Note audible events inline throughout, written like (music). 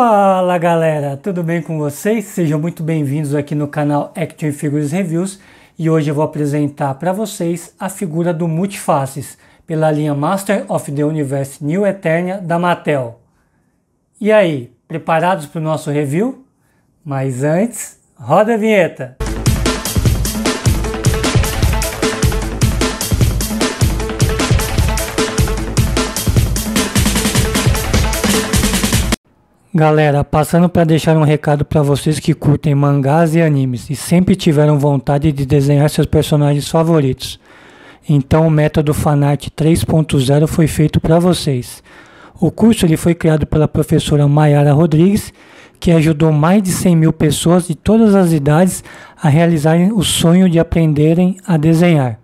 Fala galera, tudo bem com vocês? Sejam muito bem-vindos aqui no canal Action Figures Reviews e hoje eu vou apresentar para vocês a figura do Multifaces pela linha Master of the Universe New Eternia da Mattel. E aí, preparados para o nosso review? Mas antes, roda a vinheta! Galera, passando para deixar um recado para vocês que curtem mangás e animes e sempre tiveram vontade de desenhar seus personagens favoritos. Então o método Fanart 3.0 foi feito para vocês. O curso ele foi criado pela professora Mayara Rodrigues, que ajudou mais de 100 mil pessoas de todas as idades a realizarem o sonho de aprenderem a desenhar.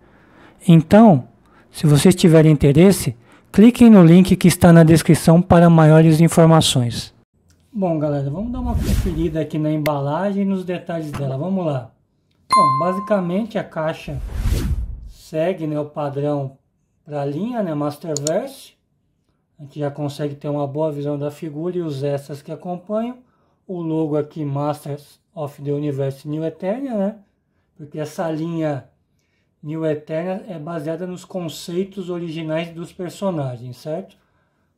Então, se vocês tiverem interesse, cliquem no link que está na descrição para maiores informações. Bom, galera, vamos dar uma conferida aqui na embalagem e nos detalhes dela. Vamos lá. Bom, basicamente a caixa segue né, o padrão para a linha né, Masterverse. A gente já consegue ter uma boa visão da figura e os extras que acompanham. O logo aqui, Masters of the Universe New Eternia, né? Porque essa linha New Eternia é baseada nos conceitos originais dos personagens, certo?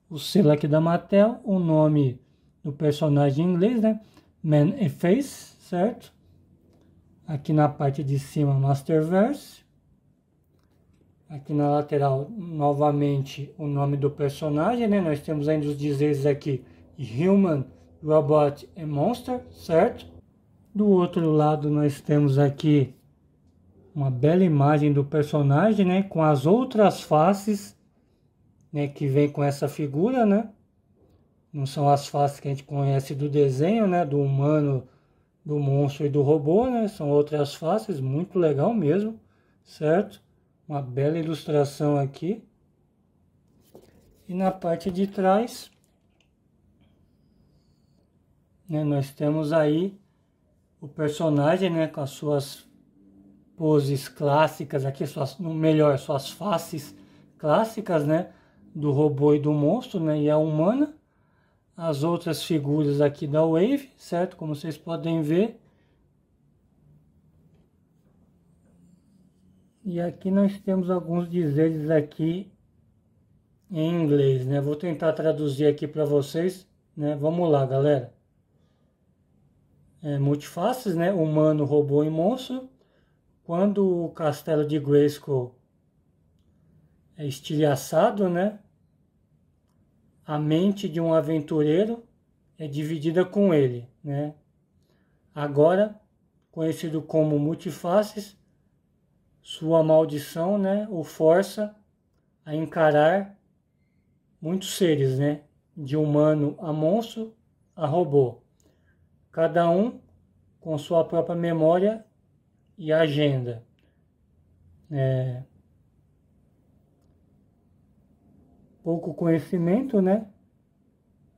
O selo aqui da Mattel, o nome do personagem em inglês, né? Man e Face, certo? Aqui na parte de cima, Masterverse. Aqui na lateral, novamente, o nome do personagem, né? Nós temos ainda os dizeres aqui, Human, Robot e Monster, certo? Do outro lado, nós temos aqui uma bela imagem do personagem, né? Com as outras faces, né? Que vem com essa figura, né? não são as faces que a gente conhece do desenho, né? Do humano, do monstro e do robô, né? São outras faces, muito legal mesmo, certo? Uma bela ilustração aqui. E na parte de trás, né, nós temos aí o personagem, né? Com as suas poses clássicas aqui, suas, melhor, suas faces clássicas, né? Do robô e do monstro, né? E a humana as outras figuras aqui da Wave, certo? Como vocês podem ver. E aqui nós temos alguns dizeres aqui em inglês, né? Vou tentar traduzir aqui para vocês, né? Vamos lá, galera. É, multifaces, né? Humano, robô e monstro. Quando o castelo de Grayskull é estilhaçado, né? a mente de um aventureiro é dividida com ele, né? Agora, conhecido como multifaces, sua maldição, né, o força a encarar muitos seres, né, de humano a monstro a robô, cada um com sua própria memória e agenda. É, pouco conhecimento, né?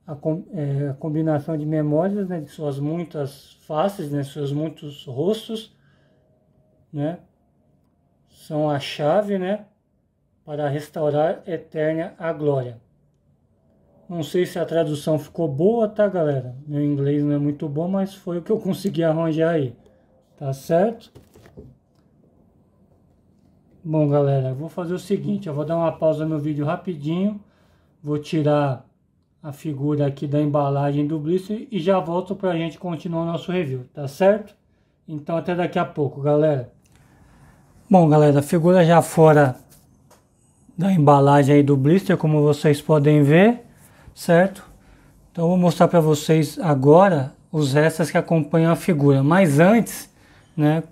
A, com, é, a combinação de memórias, né? De suas muitas faces, né? Seus muitos rostos, né? São a chave, né? Para restaurar eterna a glória. Não sei se a tradução ficou boa, tá, galera? Meu inglês não é muito bom, mas foi o que eu consegui arranjar aí. Tá certo? Bom, galera, vou fazer o seguinte, eu vou dar uma pausa no vídeo rapidinho, vou tirar a figura aqui da embalagem do blister e já volto para a gente continuar o nosso review, tá certo? Então até daqui a pouco, galera. Bom, galera, a figura já fora da embalagem aí do blister, como vocês podem ver, certo? Então eu vou mostrar para vocês agora os restos que acompanham a figura, mas antes, né,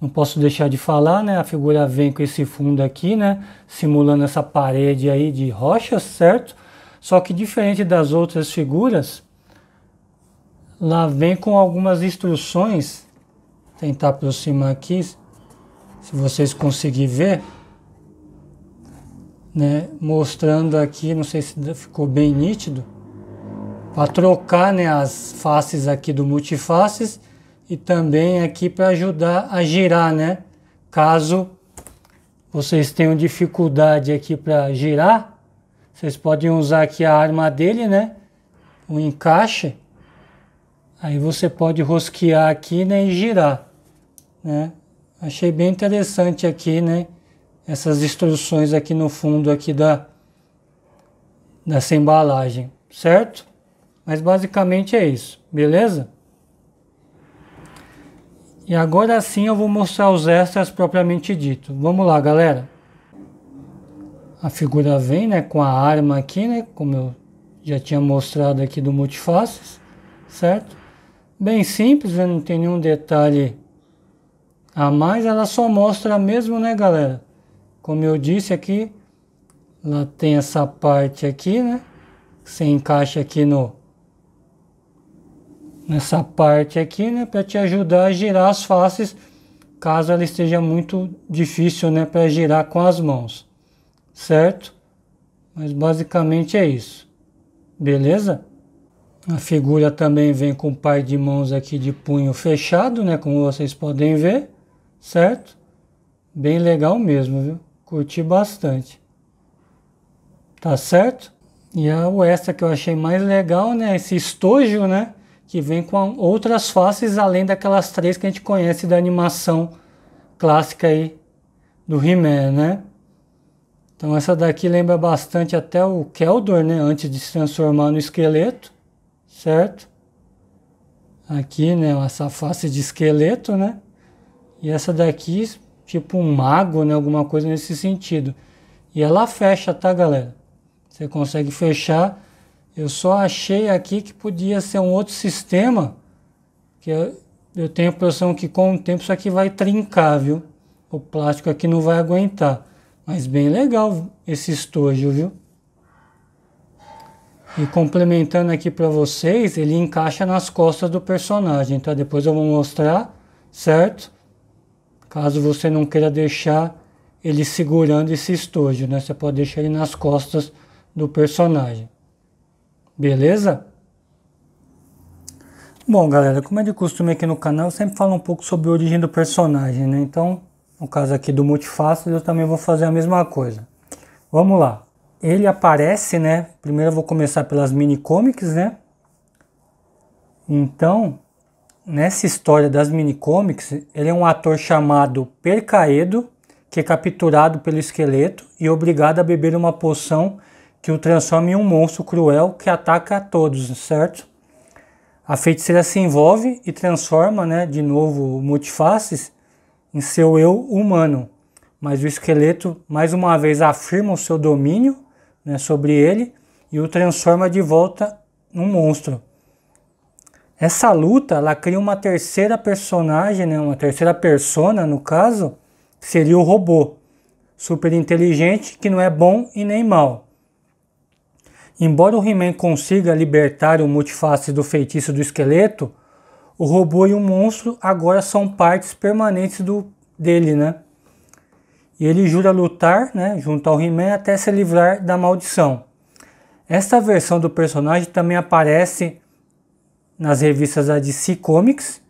não posso deixar de falar, né? A figura vem com esse fundo aqui, né? Simulando essa parede aí de rochas, certo? Só que diferente das outras figuras, lá vem com algumas instruções. Tentar aproximar aqui, se vocês conseguirem ver, né? Mostrando aqui, não sei se ficou bem nítido, para trocar, né? As faces aqui do multifaces e também aqui para ajudar a girar, né? Caso vocês tenham dificuldade aqui para girar, vocês podem usar aqui a arma dele, né? O encaixe. Aí você pode rosquear aqui né, e girar, né? Achei bem interessante aqui, né? Essas instruções aqui no fundo aqui da, dessa embalagem, certo? Mas basicamente é isso, beleza? E agora sim eu vou mostrar os extras propriamente dito. Vamos lá, galera. A figura vem né, com a arma aqui, né, como eu já tinha mostrado aqui do multifaces, certo? Bem simples, né, não tem nenhum detalhe a mais. Ela só mostra mesmo, né, galera? Como eu disse aqui, ela tem essa parte aqui, né? Você encaixa aqui no, nessa parte aqui, né, para te ajudar a girar as faces, caso ela esteja muito difícil, né, para girar com as mãos, certo? Mas basicamente é isso, beleza? A figura também vem com um par de mãos aqui de punho fechado, né, como vocês podem ver, certo? Bem legal mesmo, viu? Curti bastante. Tá certo? E a, o que eu achei mais legal, né, esse estojo, né, que vem com outras faces além daquelas três que a gente conhece da animação clássica aí do He-Man, né? Então essa daqui lembra bastante até o Keldor, né? Antes de se transformar no esqueleto, certo? Aqui, né? Essa face de esqueleto, né? E essa daqui, tipo um mago, né? Alguma coisa nesse sentido. E ela fecha, tá, galera? Você consegue fechar eu só achei aqui que podia ser um outro sistema, que eu, eu tenho a impressão que com o tempo isso aqui vai trincar, viu? O plástico aqui não vai aguentar. Mas bem legal esse estojo, viu? E complementando aqui para vocês, ele encaixa nas costas do personagem, tá? Depois eu vou mostrar, certo? Caso você não queira deixar ele segurando esse estojo, né? Você pode deixar ele nas costas do personagem. Beleza? Bom, galera, como é de costume aqui no canal, eu sempre falo um pouco sobre a origem do personagem, né? Então, no caso aqui do multifácil, eu também vou fazer a mesma coisa. Vamos lá. Ele aparece, né? Primeiro eu vou começar pelas mini comics, né? Então, nessa história das mini comics, ele é um ator chamado Percaedo, que é capturado pelo esqueleto e obrigado a beber uma poção que o transforma em um monstro cruel que ataca a todos, certo? A feiticeira se envolve e transforma, né, de novo, o multifaces em seu eu humano. Mas o esqueleto, mais uma vez, afirma o seu domínio né, sobre ele e o transforma de volta num monstro. Essa luta, ela cria uma terceira personagem, né, uma terceira persona, no caso, que seria o robô, super inteligente, que não é bom e nem mal Embora o He-Man consiga libertar o multiface do feitiço do esqueleto, o robô e o monstro agora são partes permanentes do, dele, né? E ele jura lutar né, junto ao He-Man até se livrar da maldição. Esta versão do personagem também aparece nas revistas da DC Comics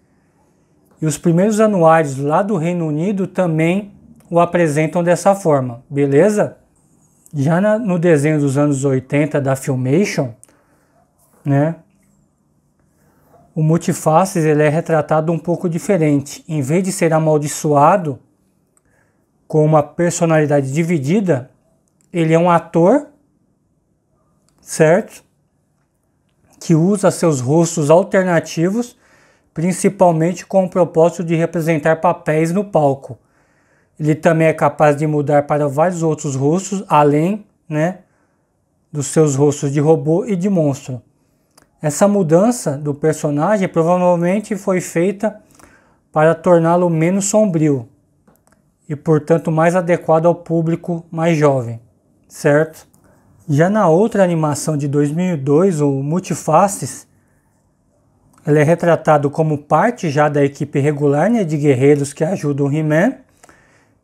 e os primeiros anuários lá do Reino Unido também o apresentam dessa forma, beleza? já na, no desenho dos anos 80 da Filmation, né, o multifaces ele é retratado um pouco diferente. Em vez de ser amaldiçoado com uma personalidade dividida, ele é um ator, certo? Que usa seus rostos alternativos, principalmente com o propósito de representar papéis no palco. Ele também é capaz de mudar para vários outros rostos, além né, dos seus rostos de robô e de monstro. Essa mudança do personagem provavelmente foi feita para torná-lo menos sombrio e, portanto, mais adequado ao público mais jovem, certo? Já na outra animação de 2002, o Multifaces, ele é retratado como parte já da equipe regular né, de guerreiros que ajudam o He-Man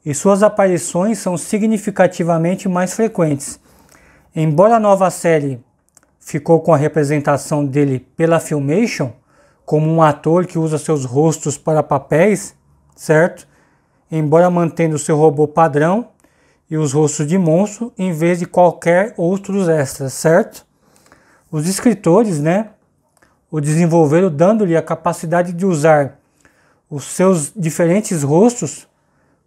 e suas aparições são significativamente mais frequentes. Embora a nova série ficou com a representação dele pela Filmation, como um ator que usa seus rostos para papéis, certo? Embora mantendo seu robô padrão e os rostos de monstro em vez de qualquer outros extras, certo? Os escritores, né, o desenvolveram dando-lhe a capacidade de usar os seus diferentes rostos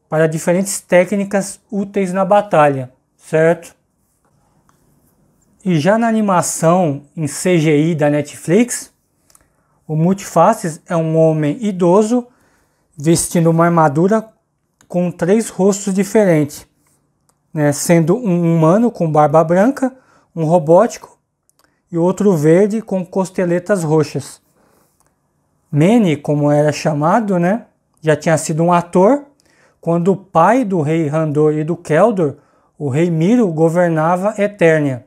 para diferentes técnicas úteis na batalha, certo? E já na animação em CGI da Netflix, o Multifaces é um homem idoso vestindo uma armadura com três rostos diferentes, né? sendo um humano com barba branca, um robótico e outro verde com costeletas roxas. Manny, como era chamado, né? já tinha sido um ator quando o pai do rei Randor e do Keldor, o rei Miro, governava Eternia.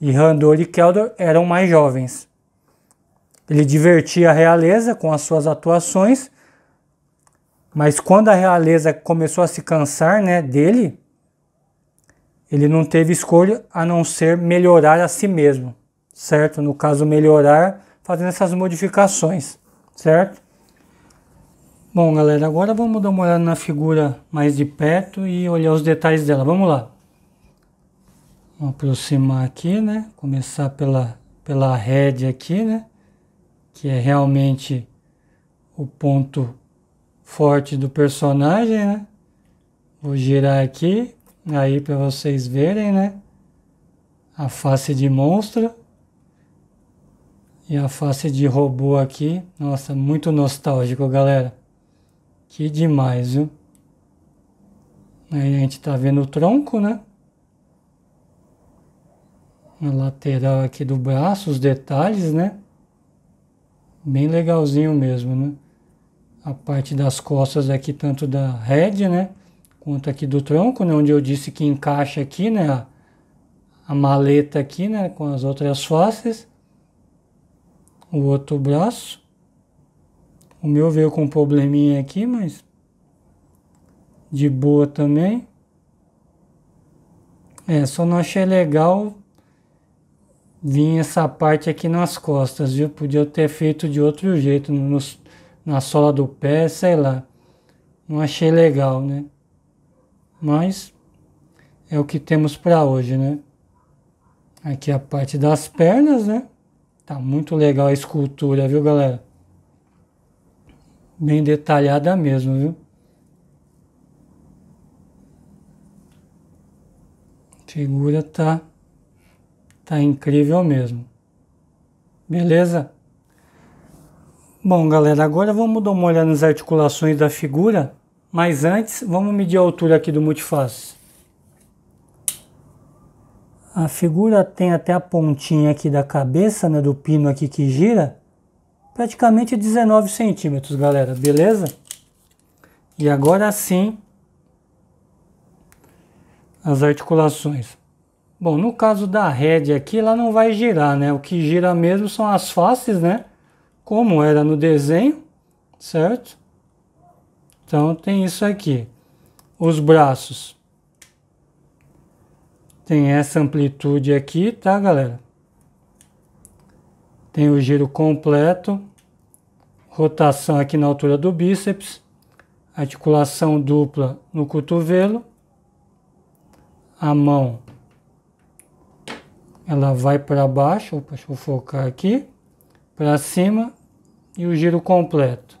E Randor e Keldor eram mais jovens. Ele divertia a realeza com as suas atuações, mas quando a realeza começou a se cansar né, dele, ele não teve escolha a não ser melhorar a si mesmo, certo? No caso, melhorar fazendo essas modificações, certo? Bom, galera, agora vamos dar uma olhada na figura mais de perto e olhar os detalhes dela. Vamos lá. Vamos aproximar aqui, né? Começar pela, pela head aqui, né? Que é realmente o ponto forte do personagem, né? Vou girar aqui, aí para vocês verem, né? A face de monstro. E a face de robô aqui. Nossa, muito nostálgico, galera. Que demais, viu? Aí a gente tá vendo o tronco, né? Na lateral aqui do braço, os detalhes, né? Bem legalzinho mesmo, né? A parte das costas aqui, tanto da head, né? Quanto aqui do tronco, né? Onde eu disse que encaixa aqui, né? A, a maleta aqui, né? Com as outras faces. O outro braço. O meu veio com um probleminha aqui, mas de boa também. É, só não achei legal vir essa parte aqui nas costas, viu? Podia ter feito de outro jeito, no, na sola do pé, sei lá. Não achei legal, né? Mas é o que temos para hoje, né? Aqui a parte das pernas, né? Tá muito legal a escultura, viu, galera? bem detalhada mesmo, viu? A figura tá, tá incrível mesmo. Beleza? Bom, galera, agora vamos dar uma olhada nas articulações da figura, mas antes vamos medir a altura aqui do multiface. A figura tem até a pontinha aqui da cabeça, né, do pino aqui que gira, praticamente 19 centímetros, galera, beleza? E agora sim, as articulações. Bom, no caso da rede aqui, ela não vai girar, né? O que gira mesmo são as faces, né? Como era no desenho, certo? Então tem isso aqui. Os braços. Tem essa amplitude aqui, tá, galera? Tem o giro completo, rotação aqui na altura do bíceps, articulação dupla no cotovelo, a mão ela vai para baixo, deixa eu focar aqui, para cima e o giro completo.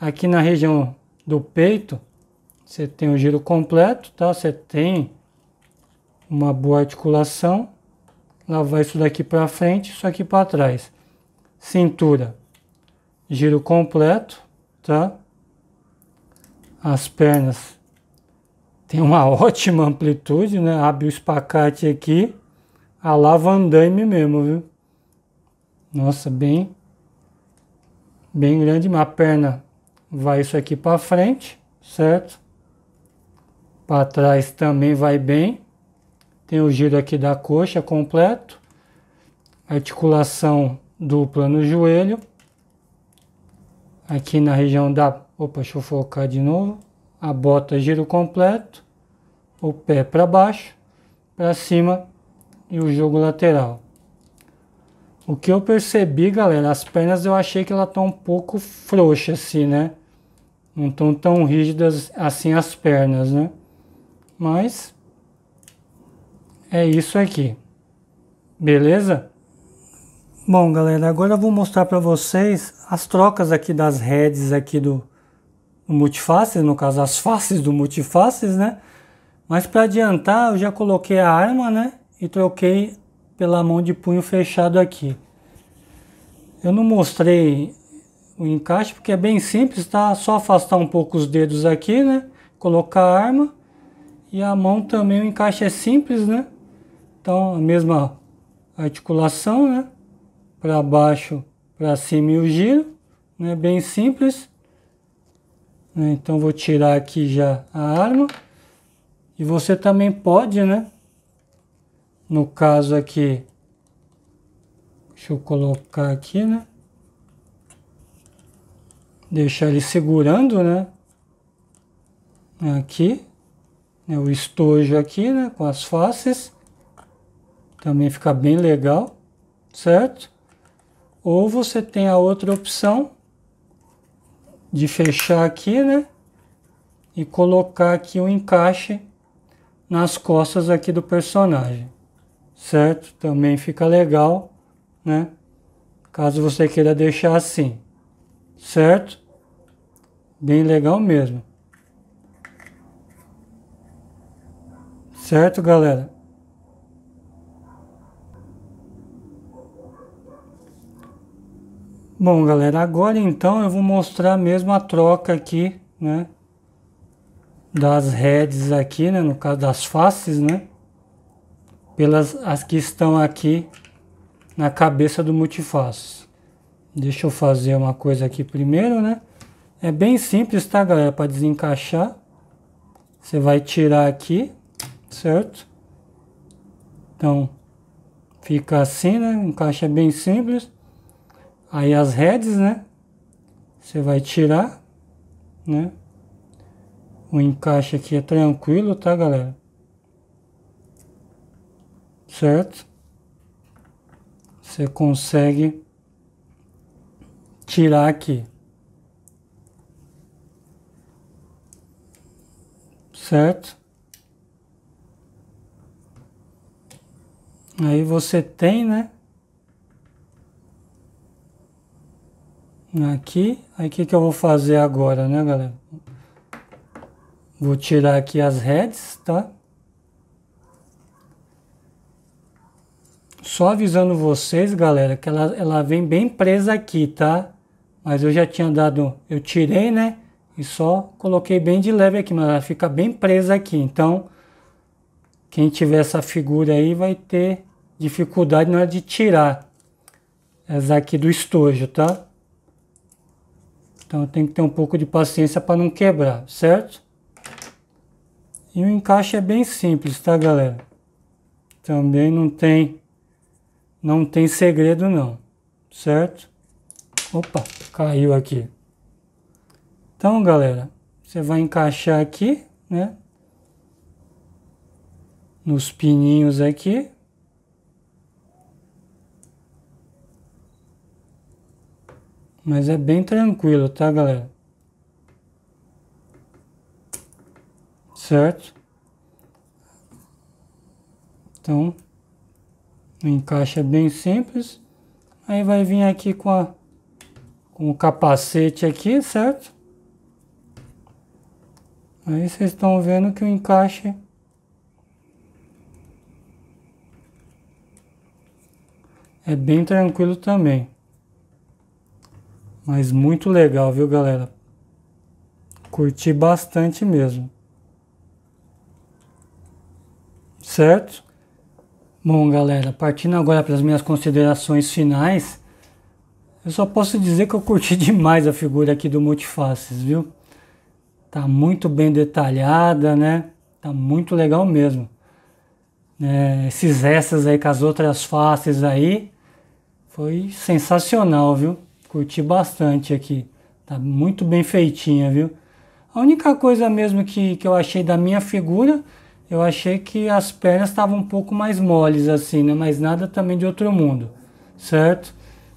Aqui na região do peito, você tem o giro completo, tá? Você tem uma boa articulação. Ela vai isso daqui para frente, isso aqui para trás. Cintura, giro completo, tá? As pernas tem uma (laughs) ótima amplitude, né? Abre o espacate aqui, a lavandaime mesmo, viu? Nossa, bem, bem grande. A perna vai isso aqui para frente, certo? Para trás também vai bem. Tem o giro aqui da coxa completo, articulação dupla no joelho, aqui na região da. Opa, deixa eu focar de novo. A bota giro completo, o pé para baixo, para cima e o jogo lateral. O que eu percebi, galera, as pernas eu achei que ela tá um pouco frouxa assim, né? Não estão tão rígidas assim as pernas, né? Mas é isso aqui. Beleza? Bom, galera, agora eu vou mostrar para vocês as trocas aqui das heads aqui do multifaces, no caso as faces do multifaces, né? Mas para adiantar, eu já coloquei a arma, né? E troquei pela mão de punho fechado aqui. Eu não mostrei o encaixe porque é bem simples, tá? Só afastar um pouco os dedos aqui, né? Colocar a arma e a mão também, o encaixe é simples, né? Então, a mesma articulação, né? Para baixo, para cima e o giro, né? Bem simples. Né? Então, vou tirar aqui já a arma. E você também pode, né? No caso aqui, deixa eu colocar aqui, né? Deixar ele segurando, né? Aqui, né? o estojo aqui, né? Com as faces também fica bem legal, certo? Ou você tem a outra opção de fechar aqui, né? E colocar aqui o um encaixe nas costas aqui do personagem, certo? Também fica legal, né? Caso você queira deixar assim, certo? Bem legal mesmo. Certo, galera? Bom, galera, agora então eu vou mostrar mesmo a troca aqui, né? Das heads aqui, né? No caso das faces, né? Pelas as que estão aqui na cabeça do multiface. Deixa eu fazer uma coisa aqui primeiro, né? É bem simples, tá, galera? Para desencaixar, você vai tirar aqui, certo? Então, fica assim, né? Encaixa bem simples. Aí as redes, né? Você vai tirar, né? O encaixe aqui é tranquilo, tá, galera? Certo? Você consegue tirar aqui. Certo? Aí você tem, né? aqui. Aí o que, que eu vou fazer agora, né, galera? Vou tirar aqui as heads, tá? Só avisando vocês, galera, que ela, ela vem bem presa aqui, tá? Mas eu já tinha dado, eu tirei, né? E só coloquei bem de leve aqui, mas ela fica bem presa aqui. Então, quem tiver essa figura aí vai ter dificuldade na hora de tirar essa aqui do estojo, tá? Então tem que ter um pouco de paciência para não quebrar, certo? E o encaixe é bem simples, tá galera? Também não tem não tem segredo não, certo? Opa, caiu aqui. Então, galera, você vai encaixar aqui, né? Nos pininhos aqui, Mas é bem tranquilo, tá, galera? Certo? Então, o encaixe é bem simples. Aí vai vir aqui com, a, com o capacete aqui, certo? Aí vocês estão vendo que o encaixe... é bem tranquilo também. Mas muito legal, viu, galera? Curti bastante mesmo. Certo? Bom, galera, partindo agora para as minhas considerações finais, eu só posso dizer que eu curti (laughs) demais a figura aqui do Multifaces, viu? Tá muito bem detalhada, né? Tá muito legal mesmo. É, esses essas aí com as outras faces aí, foi sensacional, viu? Curti bastante aqui. Tá muito bem feitinha, viu? A única coisa mesmo que, que eu achei da minha figura, eu achei que as pernas estavam um pouco mais moles assim, né? Mas nada também de outro mundo, certo?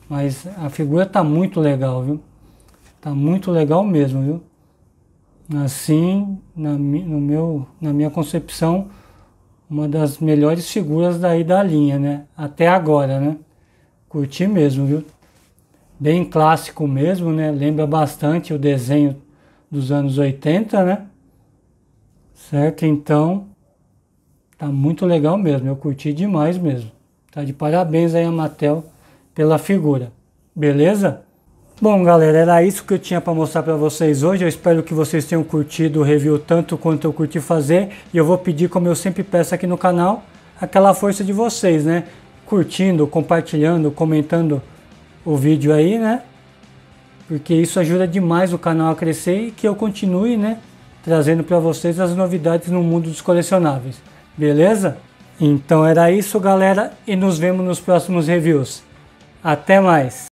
Mas a figura tá muito legal, viu? Tá muito legal mesmo, viu? assim, na, no meu, na minha concepção, uma das melhores figuras daí da linha, né? Até agora, né? Curti mesmo, viu? bem clássico mesmo, né? Lembra bastante o desenho dos anos 80, né? Certo? Então, tá muito legal mesmo. Eu curti demais mesmo. Tá de parabéns aí a Mattel pela figura. Beleza? Bom, galera, era isso que eu tinha para mostrar para vocês hoje. Eu espero que vocês tenham curtido o review tanto quanto eu curti fazer. E eu vou pedir, como eu sempre peço aqui no canal, aquela força de vocês, né? Curtindo, compartilhando, comentando o vídeo aí, né? Porque isso ajuda demais o canal a crescer e que eu continue, né? Trazendo para vocês as novidades no mundo dos colecionáveis, beleza? Então era isso, galera, e nos vemos nos próximos reviews. Até mais!